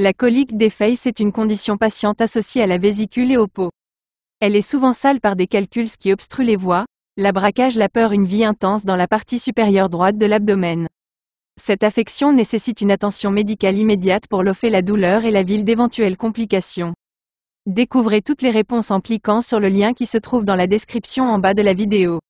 La colique des feuilles est une condition patiente associée à la vésicule et au pot. Elle est souvent sale par des calculs qui obstruent les voies, la braquage la peur une vie intense dans la partie supérieure droite de l'abdomen. Cette affection nécessite une attention médicale immédiate pour l'offrir la douleur et la ville d'éventuelles complications. Découvrez toutes les réponses en cliquant sur le lien qui se trouve dans la description en bas de la vidéo.